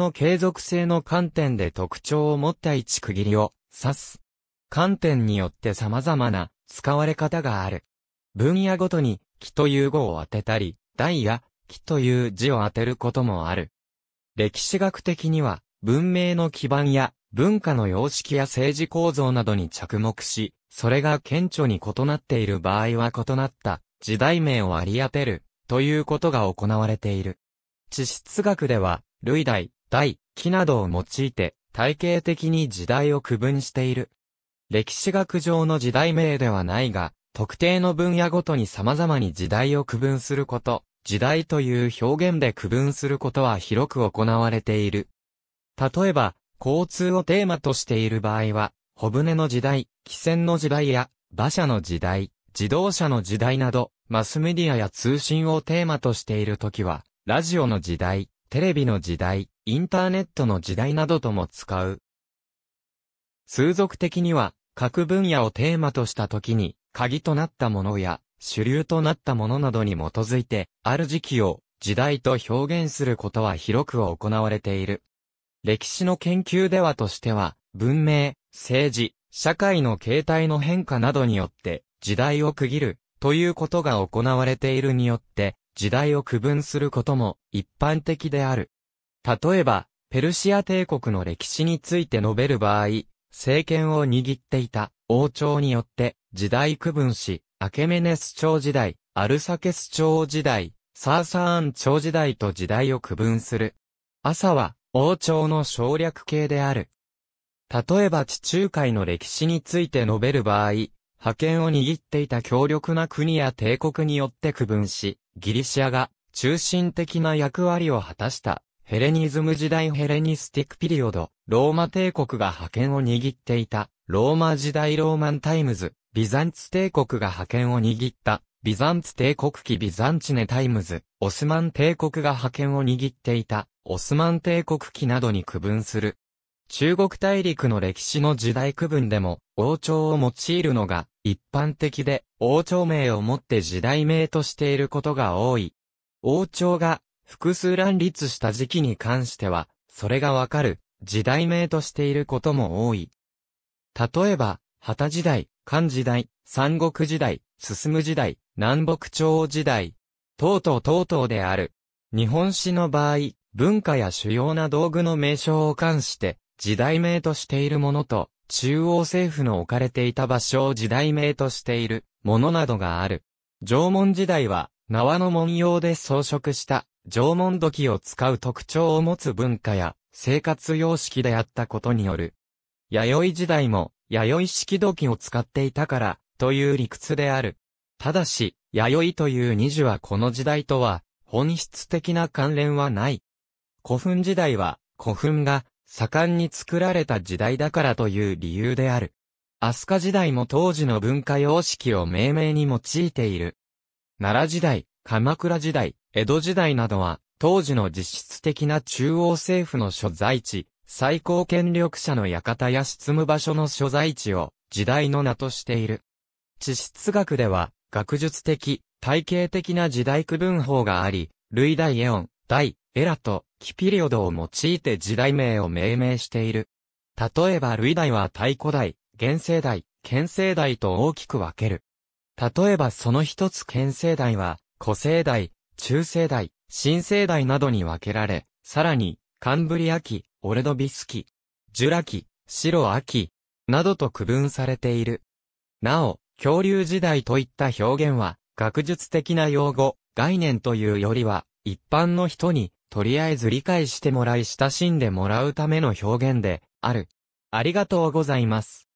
の継続性の観点で特徴を持った位置区切りを指す。観点によって様々な使われ方がある。分野ごとに木という語を当てたり、台や木という字を当てることもある。歴史学的には文明の基盤や文化の様式や政治構造などに着目し、それが顕著に異なっている場合は異なった時代名を割り当てるということが行われている。地質学では、類代、台、木などを用いて体系的に時代を区分している。歴史学上の時代名ではないが、特定の分野ごとに様々に時代を区分すること、時代という表現で区分することは広く行われている。例えば、交通をテーマとしている場合は、小舟の時代、汽船の時代や、馬車の時代、自動車の時代など、マスメディアや通信をテーマとしているときは、ラジオの時代、テレビの時代、インターネットの時代などとも使う。数俗的には、各分野をテーマとした時に、鍵となったものや、主流となったものなどに基づいて、ある時期を時代と表現することは広く行われている。歴史の研究ではとしては、文明、政治、社会の形態の変化などによって、時代を区切る、ということが行われているによって、時代を区分することも一般的である。例えば、ペルシア帝国の歴史について述べる場合、政権を握っていた王朝によって時代区分し、アケメネス朝時代、アルサケス朝時代、サーサーン朝時代と時代を区分する。朝は王朝の省略形である。例えば地中海の歴史について述べる場合、覇権を握っていた強力な国や帝国によって区分し、ギリシアが中心的な役割を果たしたヘレニズム時代ヘレニスティックピリオド、ローマ帝国が覇権を握っていた、ローマ時代ローマンタイムズ、ビザンツ帝国が覇権を握った、ビザンツ帝国期ビザンチネタイムズ、オスマン帝国が覇権を握っていた、オスマン帝国期などに区分する。中国大陸の歴史の時代区分でも、王朝を用いるのが一般的で、王朝名をもって時代名としていることが多い。王朝が複数乱立した時期に関しては、それがわかる、時代名としていることも多い。例えば、旗時代、漢時代、三国時代、進む時代、南北朝時代、等々等々である。日本史の場合、文化や主要な道具の名称を冠して、時代名としているものと、中央政府の置かれていた場所を時代名としているものなどがある。縄文時代は、縄の文様で装飾した縄文土器を使う特徴を持つ文化や生活様式であったことによる。弥生時代も弥生式土器を使っていたからという理屈である。ただし、弥生という二字はこの時代とは本質的な関連はない。古墳時代は古墳が盛んに作られた時代だからという理由である。飛鳥時代も当時の文化様式を命名に用いている。奈良時代、鎌倉時代、江戸時代などは、当時の実質的な中央政府の所在地、最高権力者の館や執務場所の所在地を、時代の名としている。地質学では、学術的、体系的な時代区分法があり、類大エオン、大、エラと、キピリオドを用いて時代名を命名している。例えば類大は太古代、現世代、建世代と大きく分ける。例えばその一つ県世代は、古世代、中世代、新世代などに分けられ、さらに、カンブリア期、オレドビス期、ジュラ期、シロア紀、などと区分されている。なお、恐竜時代といった表現は、学術的な用語、概念というよりは、一般の人に、とりあえず理解してもらい親しんでもらうための表現で、ある。ありがとうございます。